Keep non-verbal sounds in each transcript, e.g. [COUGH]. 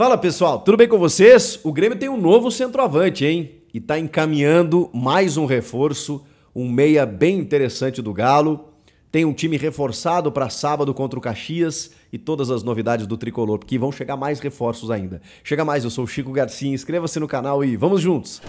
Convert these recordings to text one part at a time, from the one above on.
Fala pessoal, tudo bem com vocês? O Grêmio tem um novo centroavante, hein? E tá encaminhando mais um reforço, um meia bem interessante do Galo. Tem um time reforçado para sábado contra o Caxias e todas as novidades do tricolor, porque vão chegar mais reforços ainda. Chega mais, eu sou o Chico Garcia, inscreva-se no canal e vamos juntos!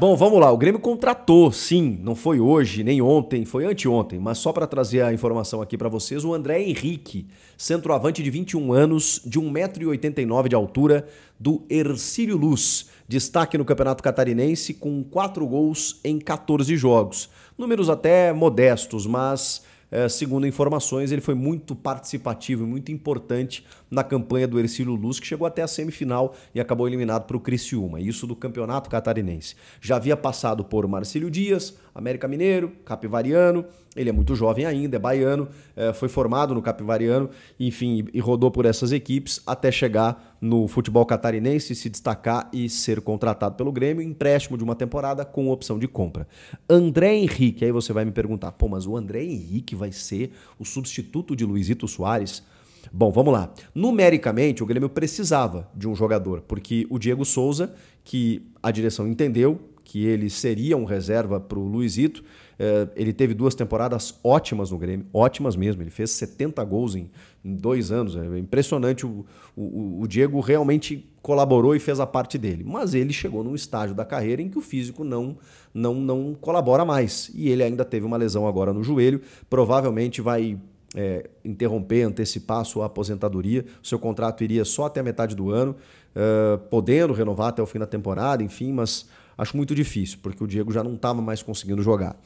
Bom, vamos lá. O Grêmio contratou, sim, não foi hoje, nem ontem, foi anteontem, mas só para trazer a informação aqui para vocês, o André Henrique, centroavante de 21 anos, de 1,89m de altura, do Ercílio Luz. Destaque no Campeonato Catarinense com 4 gols em 14 jogos. Números até modestos, mas é, segundo informações, ele foi muito participativo e muito importante na campanha do Ercílio Luz, que chegou até a semifinal e acabou eliminado para o Criciúma. Isso do Campeonato Catarinense. Já havia passado por Marcílio Dias, América Mineiro, Capivariano, ele é muito jovem ainda, é baiano, é, foi formado no Capivariano, enfim, e rodou por essas equipes até chegar no futebol catarinense, se destacar e ser contratado pelo Grêmio, empréstimo de uma temporada com opção de compra. André Henrique, aí você vai me perguntar, pô, mas o André Henrique vai ser o substituto de Luizito Soares? Bom, vamos lá. Numericamente, o Grêmio precisava de um jogador, porque o Diego Souza, que a direção entendeu, que ele seria um reserva para o Luizito. Eh, ele teve duas temporadas ótimas no Grêmio, ótimas mesmo. Ele fez 70 gols em, em dois anos. É impressionante. O, o, o Diego realmente colaborou e fez a parte dele. Mas ele chegou num estágio da carreira em que o físico não, não, não colabora mais. E ele ainda teve uma lesão agora no joelho. Provavelmente vai é, interromper, antecipar a sua aposentadoria. O seu contrato iria só até a metade do ano, uh, podendo renovar até o fim da temporada, enfim, mas acho muito difícil, porque o Diego já não estava mais conseguindo jogar.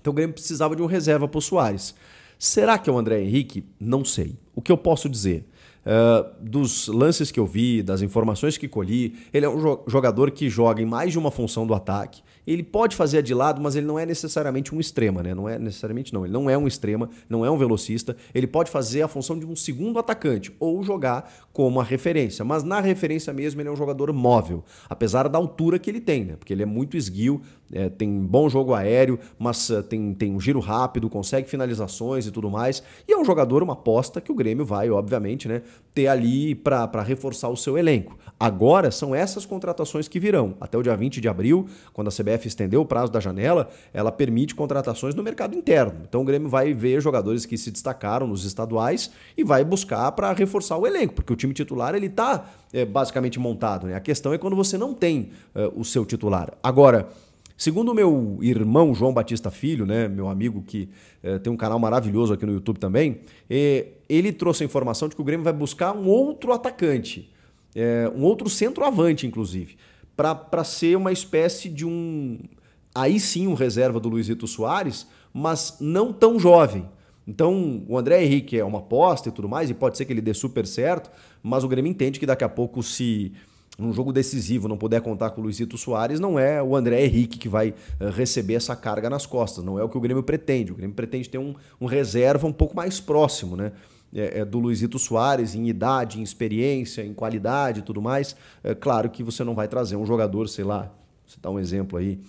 Então o Grêmio precisava de um reserva para o Soares. Será que é o André Henrique? Não sei. O que eu posso dizer? Uh, dos lances que eu vi, das informações que colhi, ele é um jogador que joga em mais de uma função do ataque. Ele pode fazer de lado, mas ele não é necessariamente um extrema, né? Não é necessariamente não. Ele não é um extrema, não é um velocista. Ele pode fazer a função de um segundo atacante ou jogar como a referência. Mas na referência mesmo ele é um jogador móvel, apesar da altura que ele tem, né? Porque ele é muito esguio, é, tem bom jogo aéreo, mas ah, tem, tem um giro rápido, consegue finalizações e tudo mais. E é um jogador, uma aposta que o Grêmio vai, obviamente, né, ter ali para reforçar o seu elenco. Agora são essas contratações que virão. Até o dia 20 de abril, quando a CBF estendeu o prazo da janela, ela permite contratações no mercado interno. Então o Grêmio vai ver jogadores que se destacaram nos estaduais e vai buscar para reforçar o elenco, porque o time titular ele está é, basicamente montado. Né? A questão é quando você não tem eh, o seu titular. Agora, Segundo o meu irmão João Batista Filho, né, meu amigo que é, tem um canal maravilhoso aqui no YouTube também, é, ele trouxe a informação de que o Grêmio vai buscar um outro atacante, é, um outro centroavante, inclusive, para ser uma espécie de um. Aí sim, um reserva do Luizito Soares, mas não tão jovem. Então, o André Henrique é uma aposta e tudo mais, e pode ser que ele dê super certo, mas o Grêmio entende que daqui a pouco se num jogo decisivo, não puder contar com o Luizito Soares, não é o André Henrique que vai eh, receber essa carga nas costas. Não é o que o Grêmio pretende. O Grêmio pretende ter um, um reserva um pouco mais próximo, né? É, é do Luizito Soares em idade, em experiência, em qualidade e tudo mais. É claro que você não vai trazer um jogador, sei lá, você dá um exemplo aí,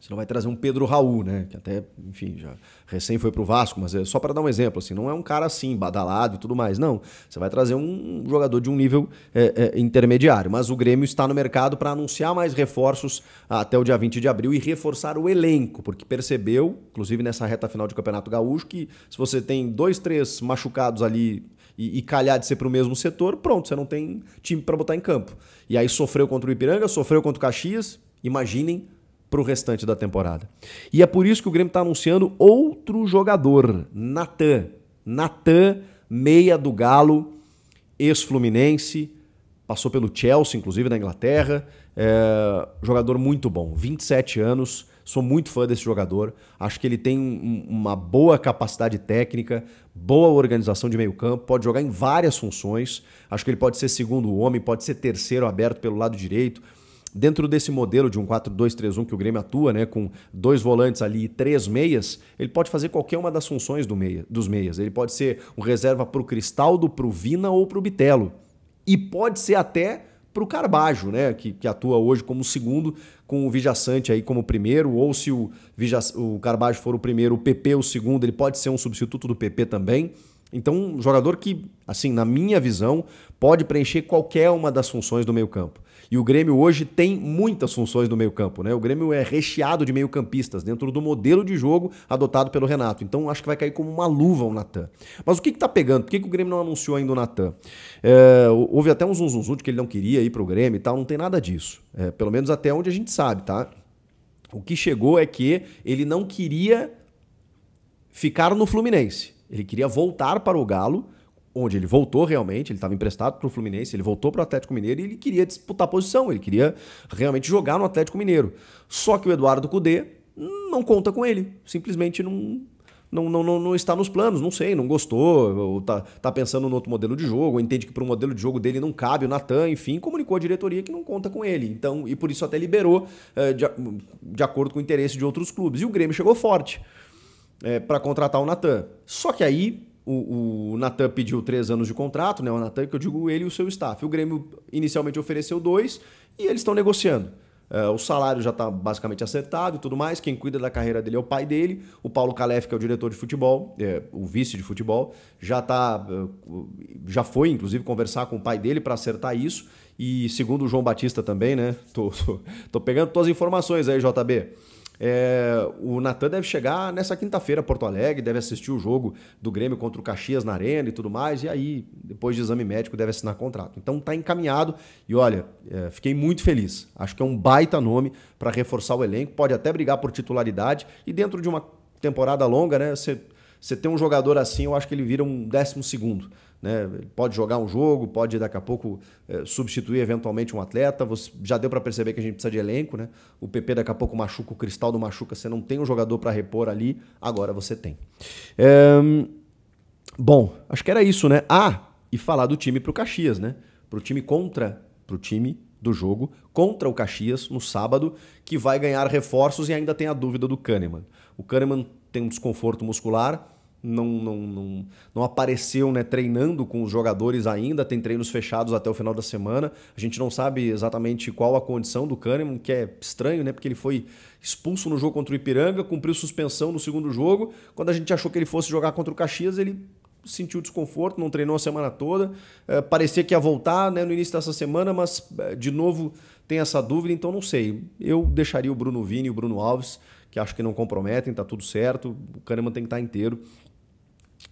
você não vai trazer um Pedro Raul, né? Que até, enfim, já recém foi para o Vasco, mas é só para dar um exemplo, assim, não é um cara assim, badalado e tudo mais. Não. Você vai trazer um jogador de um nível é, é, intermediário. Mas o Grêmio está no mercado para anunciar mais reforços até o dia 20 de abril e reforçar o elenco, porque percebeu, inclusive nessa reta final de Campeonato Gaúcho, que se você tem dois, três machucados ali e, e, calhar de ser para o mesmo setor, pronto, você não tem time para botar em campo. E aí sofreu contra o Ipiranga, sofreu contra o Caxias. Imaginem para o restante da temporada. E é por isso que o Grêmio está anunciando outro jogador, Natan. Natan, meia do Galo, ex-fluminense, passou pelo Chelsea, inclusive, na Inglaterra. É, jogador muito bom, 27 anos, sou muito fã desse jogador. Acho que ele tem uma boa capacidade técnica, boa organização de meio campo, pode jogar em várias funções. Acho que ele pode ser segundo homem, pode ser terceiro aberto pelo lado direito Dentro desse modelo de um 4-2-3-1 que o Grêmio atua, né, com dois volantes ali e três meias, ele pode fazer qualquer uma das funções do meia, dos meias. Ele pode ser um reserva para o Cristaldo, para o Vina ou para o Bitelo. E pode ser até para o Carbajo, né, que, que atua hoje como segundo, com o Vijaçante aí como primeiro, ou se o, Vija, o Carbajo for o primeiro, o PP o segundo, ele pode ser um substituto do PP também. Então, um jogador que, assim, na minha visão, pode preencher qualquer uma das funções do meio-campo. E o Grêmio hoje tem muitas funções no meio-campo, né? O Grêmio é recheado de meio-campistas dentro do modelo de jogo adotado pelo Renato. Então, acho que vai cair como uma luva o Natan. Mas o que, que tá pegando? Por que, que o Grêmio não anunciou ainda o Natan? É, houve até um uns uns de que ele não queria ir pro Grêmio e tal, não tem nada disso. É, pelo menos até onde a gente sabe, tá? O que chegou é que ele não queria ficar no Fluminense. Ele queria voltar para o Galo, onde ele voltou realmente, ele estava emprestado para o Fluminense, ele voltou para o Atlético Mineiro e ele queria disputar posição, ele queria realmente jogar no Atlético Mineiro. Só que o Eduardo Cudê não conta com ele, simplesmente não, não, não, não, está nos planos, não sei, não gostou, ou tá, tá pensando no outro modelo de jogo, entende que para o modelo de jogo dele não cabe o Natan, enfim, comunicou à diretoria que não conta com ele. Então, e por isso até liberou eh, de, de acordo com o interesse de outros clubes. E o Grêmio chegou forte é, para contratar o Natan. Só que aí o, o Natan pediu três anos de contrato, né? O Natan, que eu digo ele e o seu staff. O Grêmio inicialmente ofereceu dois e eles estão negociando. É, o salário já está basicamente acertado e tudo mais. Quem cuida da carreira dele é o pai dele, o Paulo Calef, que é o diretor de futebol, é, o vice de futebol, já tá, é, já foi inclusive conversar com o pai dele para acertar isso. E segundo o João Batista também, né? [LAUGHS] Tô, tô, tô pegando todas as informações aí, JB. É, o Natan deve chegar nessa quinta-feira a Porto Alegre, deve assistir o jogo do Grêmio contra o Caxias na Arena e tudo mais, e aí, depois de exame médico, deve assinar contrato. Então tá encaminhado e olha, é, fiquei muito feliz. Acho que é um baita nome para reforçar o elenco, pode até brigar por titularidade e dentro de uma temporada longa, né? Você você tem um jogador assim, eu acho que ele vira um décimo segundo. Né? Pode jogar um jogo, pode daqui a pouco é, substituir eventualmente um atleta. Você, já deu para perceber que a gente precisa de elenco, né? O PP daqui a pouco machuca, o cristal do machuca, você não tem um jogador para repor ali, agora você tem. É, bom, acho que era isso, né? Ah, e falar do time pro Caxias, né? Pro time contra, pro time do jogo contra o Caxias no sábado, que vai ganhar reforços e ainda tem a dúvida do Kahneman. O Kahneman tem um desconforto muscular, não, não, não, não apareceu né, treinando com os jogadores ainda, tem treinos fechados até o final da semana. A gente não sabe exatamente qual a condição do Kahneman, que é estranho, né? Porque ele foi expulso no jogo contra o Ipiranga, cumpriu suspensão no segundo jogo. Quando a gente achou que ele fosse jogar contra o Caxias, ele sentiu desconforto, não treinou a semana toda. É, parecia que ia voltar né, no início dessa semana, mas é, de novo tem essa dúvida, então não sei. Eu deixaria o Bruno Vini e o Bruno Alves que acho que não comprometem, tá tudo certo, o Kahneman tem que estar tá inteiro,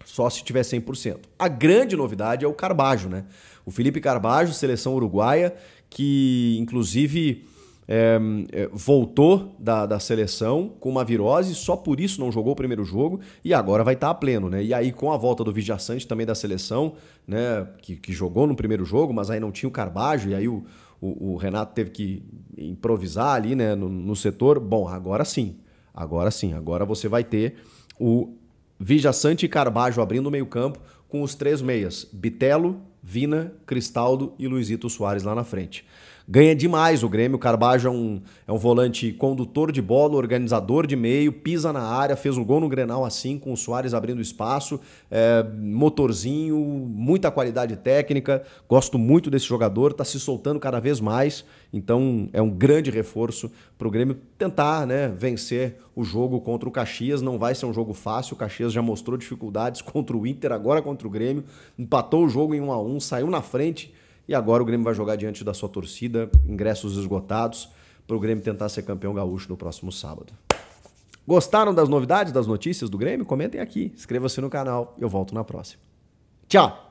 só se tiver 100%. A grande novidade é o Carbajo, né? O Felipe Carbajo, seleção uruguaia, que inclusive é, voltou da, da seleção com uma virose, só por isso não jogou o primeiro jogo e agora vai estar tá a pleno, né? E aí com a volta do Vijaçante também da seleção, né? Que, que jogou no primeiro jogo, mas aí não tinha o Carbajo e aí o o, o, Renato teve que improvisar ali né, no, no setor. Bom, agora sim. Agora sim, agora você vai ter o Vijaçante e Carbajo abrindo o meio-campo com os três meias, Bitelo, Vina, Cristaldo e Luizito Soares lá na frente. Ganha demais o Grêmio. O Carbajo é um, é um volante condutor de bola, organizador de meio, pisa na área, fez um gol no Grenal assim, com o Soares abrindo espaço, é, motorzinho, muita qualidade técnica. Gosto muito desse jogador, está se soltando cada vez mais. Então é um grande reforço para o Grêmio tentar né, vencer o jogo contra o Caxias. Não vai ser um jogo fácil. O Caxias já mostrou dificuldades [LAUGHS] contra o Inter, agora contra o Grêmio. Empatou o jogo em 1 a 1 1, saiu na frente e agora o Grêmio vai jogar diante da sua torcida, ingressos esgotados, para o Grêmio tentar ser campeão gaúcho no próximo sábado. Gostaram das novidades, das notícias do Grêmio? Comentem aqui, inscreva-se no canal, eu volto na próxima. Tchau!